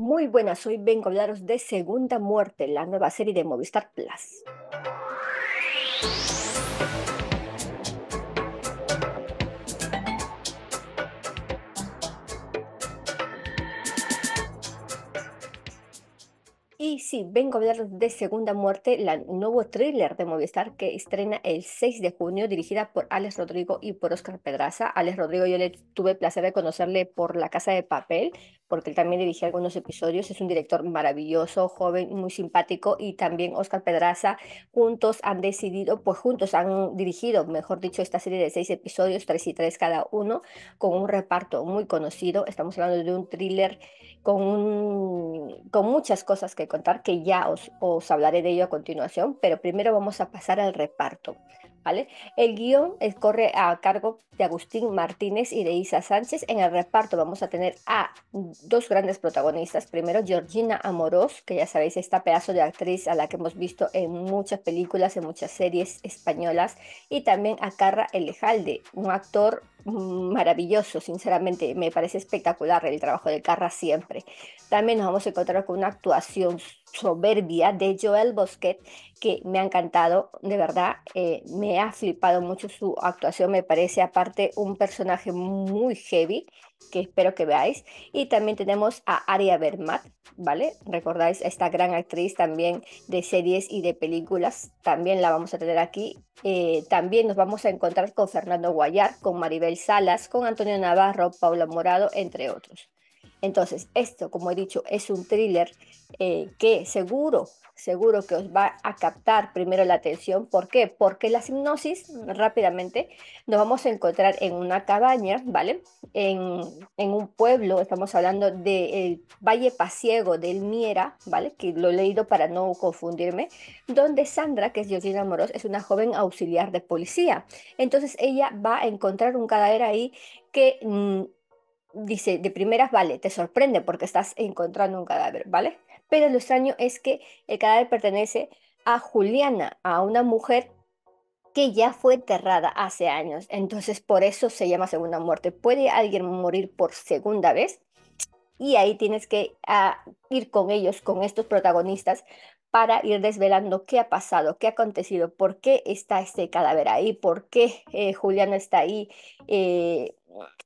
Muy buenas, hoy vengo a hablaros de Segunda Muerte, la nueva serie de Movistar Plus. Y sí, vengo a hablaros de Segunda Muerte, la nuevo thriller de Movistar que estrena el 6 de junio, dirigida por Alex Rodrigo y por Oscar Pedraza. Alex Rodrigo yo le tuve el placer de conocerle por La Casa de Papel, porque él también dirigió algunos episodios. Es un director maravilloso, joven, muy simpático y también Oscar Pedraza. Juntos han decidido, pues juntos han dirigido, mejor dicho, esta serie de seis episodios, tres y tres cada uno, con un reparto muy conocido. Estamos hablando de un thriller con, con muchas cosas que contar, que ya os hablaré de ello a continuación, pero primero vamos a pasar al reparto. El guión corre a cargo de Agustín Martínez y de Isa Sánchez. En el reparto vamos a tener a dos grandes protagonistas. Primero, Georgina Amorós, que ya sabéis, esta pedazo de actriz a la que hemos visto en muchas películas, en muchas series españolas. Y también a Carra Elejalde, un actor Mm, maravilloso, sinceramente, me parece espectacular el trabajo de Carra siempre. También nos vamos a encontrar con una actuación soberbia de Joel Bosquet que me ha encantado, de verdad, eh, me ha flipado mucho su actuación, me parece aparte un personaje muy heavy que espero que veáis. Y también tenemos a Aria Bermat, ¿vale? Recordáis a esta gran actriz también de series y de películas, también la vamos a tener aquí. Eh, también nos vamos a encontrar con Fernando Guayar, con Maribel Salas, con Antonio Navarro, Paula Morado, entre otros. Entonces, esto, como he dicho, es un thriller eh, que seguro, seguro que os va a captar primero la atención. ¿Por qué? Porque la hipnosis, rápidamente, nos vamos a encontrar en una cabaña, ¿vale? En, un pueblo, estamos hablando del Valle Pasiego del Miera, ¿vale? Que lo he leído para no confundirme, donde Sandra, que es Georgina Moros, es una joven auxiliar de policía. Entonces, ella va a encontrar un cadáver ahí que... Mm, dice, de primeras, vale, te sorprende porque estás encontrando un cadáver, ¿vale? Pero lo extraño es que el cadáver pertenece a Juliana, a una mujer que ya fue enterrada hace años. Entonces, por eso se llama segunda muerte. ¿Puede alguien morir por segunda vez? Y ahí tienes que ah, ir con ellos, con estos protagonistas, para ir desvelando qué ha pasado, qué ha acontecido, por qué está este cadáver ahí, por qué eh, Juliana está ahí, eh,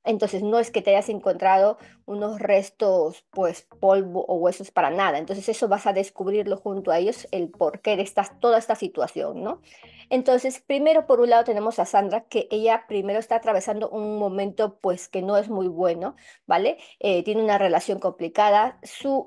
entonces no es que te hayas encontrado unos restos, pues polvo o huesos para nada. Entonces eso vas a descubrirlo junto a ellos, el porqué de esta, toda esta situación, ¿no? Entonces, primero por un lado tenemos a Sandra, que ella primero está atravesando un momento pues que no es muy bueno, ¿vale? Eh, tiene una relación complicada. Su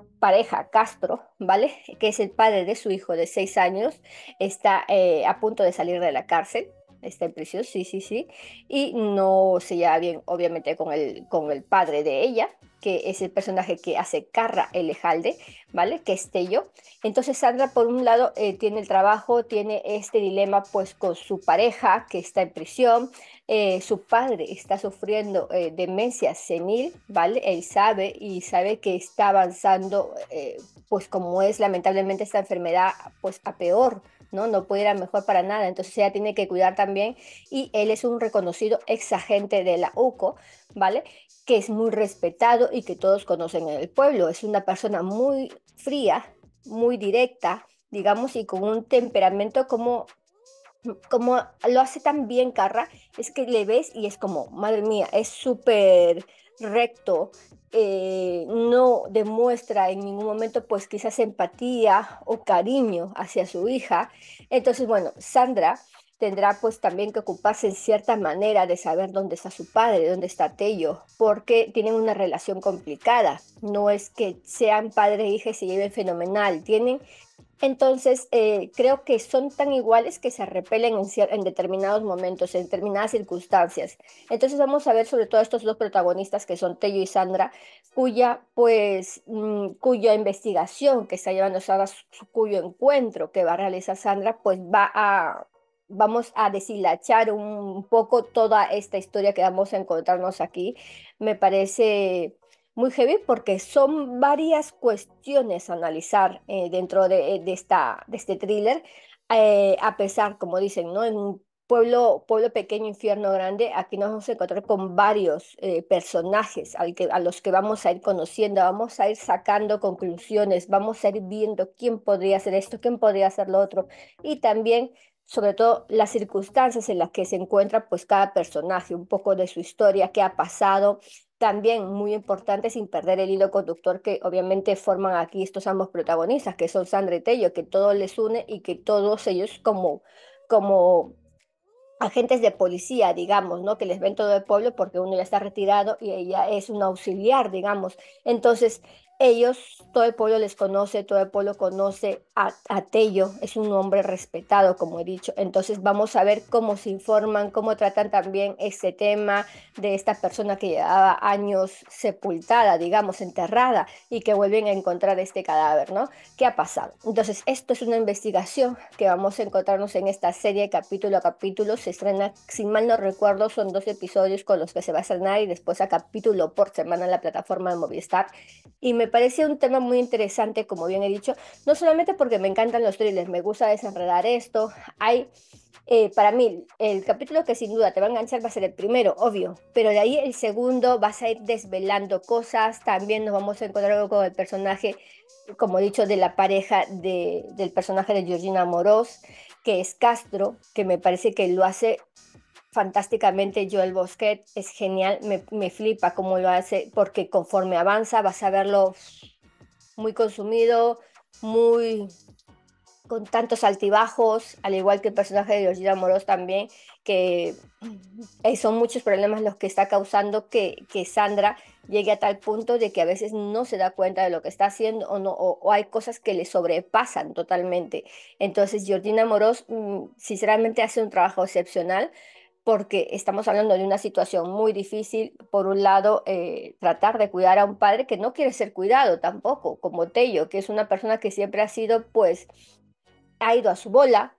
mm, pareja, Castro, ¿vale? Que es el padre de su hijo de seis años, está eh, a punto de salir de la cárcel está en prisión, sí, sí, sí. Y no se lleva bien, obviamente, con el, con el padre de ella, que es el personaje que hace Carra el Elejalde, ¿vale? Que es Tello. Entonces Sandra, por un lado, eh, tiene el trabajo, tiene este dilema pues con su pareja que está en prisión, eh, su padre está sufriendo eh, demencia senil, ¿vale? Él sabe y sabe que está avanzando, pues como es lamentablemente esta enfermedad, pues a peor, ¿no? No puede mejor para nada, entonces ella tiene que cuidar también. Y él es un reconocido ex agente de la UCO, ¿vale? Que es muy respetado y que todos conocen en el pueblo. Es una persona muy fría, muy directa, digamos, y con un temperamento como como lo hace tan bien Carra, es que le ves y es como, madre mía, es súper recto, eh, no demuestra en ningún momento pues quizás empatía o cariño hacia su hija. Entonces, bueno, Sandra tendrá pues también que ocuparse en cierta manera de saber dónde está su padre, dónde está Tello, porque tienen una relación complicada. No es que sean padre e hija y se lleven fenomenal, tienen entonces, eh, creo que son tan iguales que se repelen en, en, determinados momentos, en determinadas circunstancias. Entonces, vamos a ver sobre todo estos dos protagonistas que son Tello y Sandra, cuya, pues, mm, cuya investigación que está llevando Sandra, cuyo encuentro que va a realizar Sandra, pues va a, vamos a deshilachar un poco toda esta historia que vamos a encontrarnos aquí. Me parece muy heavy porque son varias cuestiones a analizar eh, dentro eh, de, esta, de este thriller, eh, a pesar, como dicen, ¿no? En un pueblo, pueblo pequeño, infierno grande, aquí nos vamos a encontrar con varios personajes a los que vamos a ir conociendo, vamos a ir sacando conclusiones, vamos a ir viendo quién podría hacer esto, quién podría hacer lo otro, y también sobre todo las circunstancias en las que se encuentra pues cada personaje, un poco de su historia, qué ha pasado, también muy importante sin perder el hilo conductor que obviamente forman aquí estos ambos protagonistas, que son Sandra y Tello, que todo les une y que todos ellos como, como agentes de policía, digamos, ¿no? Que les ven todo el pueblo porque uno ya está retirado y ella es un auxiliar, digamos. Entonces, ellos, todo el pueblo les conoce, todo el pueblo conoce a, Tello, es un hombre respetado, como he dicho. Entonces vamos a ver cómo se informan, cómo tratan también este tema de esta persona que llevaba años sepultada, digamos, enterrada, y que vuelven a encontrar este cadáver, ¿no? ¿Qué ha pasado? Entonces, esto es una investigación que vamos a encontrarnos en esta serie capítulo a capítulo. Se estrena, si mal no recuerdo, son dos episodios con los que se va a estrenar y después a capítulo por semana en la plataforma de Movistar. Y me me parece un tema muy interesante, como bien he dicho, no solamente porque me encantan los thrillers, me gusta desenredar esto. Hay, eh, para mí, el capítulo que sin duda te va a enganchar va a ser el primero, obvio, pero de ahí el segundo vas a ir desvelando cosas. También nos vamos a encontrar con el personaje, como he dicho, de la pareja de, del personaje de Georgina Moros, que es Castro, que me parece que lo hace fantásticamente Joel Bosquet, es genial, me, flipa cómo lo hace, porque conforme avanza vas a verlo muy consumido, muy con tantos altibajos, al igual que el personaje de Georgina Moros también, que eh, son muchos problemas los que está causando que, que, Sandra llegue a tal punto de que a veces no se da cuenta de lo que está haciendo o, no, o, hay cosas que le sobrepasan totalmente. Entonces, Georgina Moros mm, sinceramente hace un trabajo excepcional porque estamos hablando de una situación muy difícil. Por un lado, eh, tratar de cuidar a un padre que no quiere ser cuidado tampoco, como Tello, que es una persona que siempre ha sido, pues, ha ido a su bola,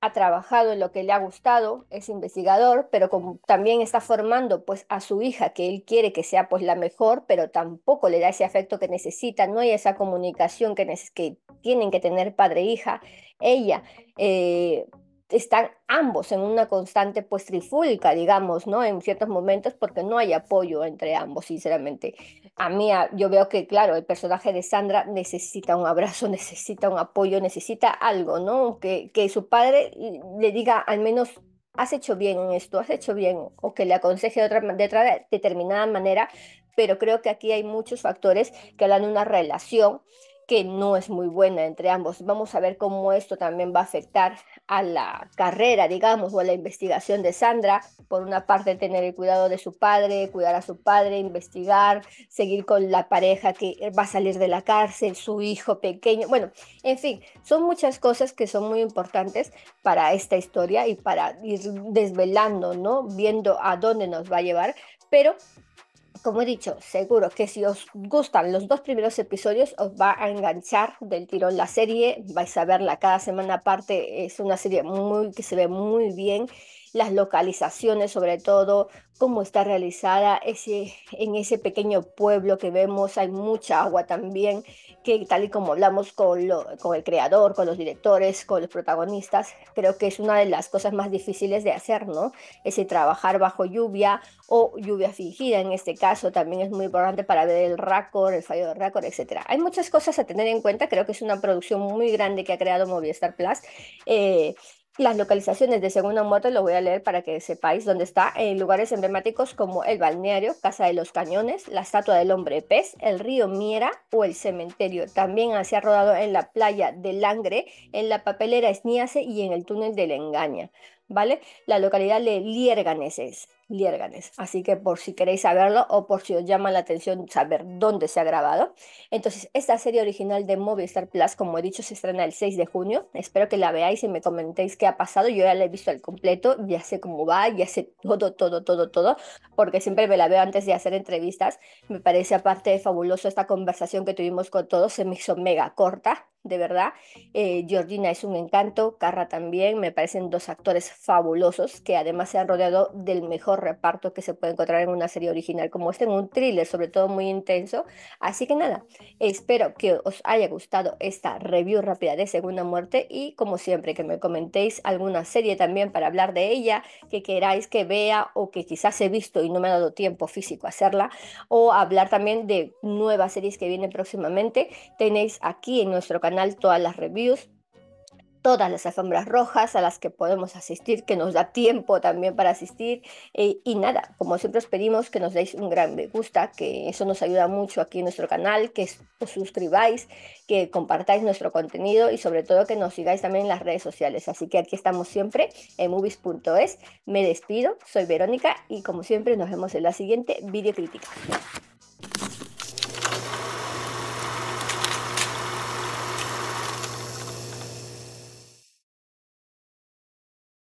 ha trabajado en lo que le ha gustado, es investigador, pero como también está formando, pues, a su hija, que él quiere que sea, pues, la mejor, pero tampoco le da ese afecto que necesita, no hay esa comunicación que, que tienen que tener padre e hija. Ella... Eh, están ambos en una constante pues trifulca, digamos, ¿no? En ciertos momentos porque no hay apoyo entre ambos, sinceramente. A mí yo veo que, claro, el personaje de Sandra necesita un abrazo, necesita un apoyo, necesita algo, ¿no? Que, que su padre le diga al menos, has hecho bien en esto, has hecho bien, o que le aconseje de otra, de otra determinada manera, pero creo que aquí hay muchos factores que hablan una relación que no es muy buena entre ambos. Vamos a ver cómo esto también va a afectar a la carrera, digamos, o a la investigación de Sandra. Por una parte, tener el cuidado de su padre, cuidar a su padre, investigar, seguir con la pareja que va a salir de la cárcel, su hijo pequeño. Bueno, en fin, son muchas cosas que son muy importantes para esta historia y para ir desvelando, ¿no? Viendo a dónde nos va a llevar. Pero como he dicho, seguro que si os gustan los dos primeros episodios os va a enganchar del tirón la serie, vais a verla cada semana aparte, es una serie muy que se ve muy bien, las localizaciones sobre todo, cómo está realizada ese, en ese pequeño pueblo que vemos, hay mucha agua también, que tal y como hablamos con, con el creador, con los directores, con los protagonistas, creo que es una de las cosas más difíciles de hacer, ¿no? Ese trabajar bajo lluvia o lluvia fingida en este caso también es muy importante para ver el récord, el fallo de récord, etc. Hay muchas cosas a tener en cuenta, creo que es una producción muy grande que ha creado Movistar Plus. Eh, las localizaciones de Segunda Moto lo voy a leer para que sepáis dónde está, en lugares emblemáticos como el balneario, Casa de los Cañones, la Estatua del Hombre Pez, el río Miera o el cementerio. También se ha rodado en la playa de Langre, en la papelera Esniace y en el túnel de la Engaña. ¿Vale? La localidad de Lierganeses. Liérganes. Así que por si queréis saberlo o por si os llama la atención saber dónde se ha grabado. Entonces, esta serie original de Movistar Plus, como he dicho, se estrena el 6 de junio. Espero que la veáis y me comentéis qué ha pasado. Yo ya la he visto al completo, ya sé cómo va, ya sé todo, todo, todo, todo, porque siempre me la veo antes de hacer entrevistas. Me parece aparte fabuloso esta conversación que tuvimos con todos, se me hizo mega corta, de verdad. Eh, Georgina es un encanto, Carra también, me parecen dos actores fabulosos que además se han rodeado del mejor reparto que se puede encontrar en una serie original como este en un thriller sobre todo muy intenso. Así que nada, espero que os haya gustado esta review rápida de Segunda Muerte y como siempre que me comentéis alguna serie también para hablar de ella, que queráis que vea o que quizás he visto y no me ha dado tiempo físico hacerla, o hablar también de nuevas series que vienen próximamente, tenéis aquí en nuestro canal todas las reviews, todas las alfombras rojas a las que podemos asistir, que nos da tiempo también para asistir. Eh, y nada, como siempre os pedimos que nos deis un gran me gusta, que eso nos ayuda mucho aquí en nuestro canal, que os suscribáis, que compartáis nuestro contenido y sobre todo que nos sigáis también en las redes sociales. Así que aquí estamos siempre en movies.es. Me despido, soy Verónica y como siempre nos vemos en la siguiente crítica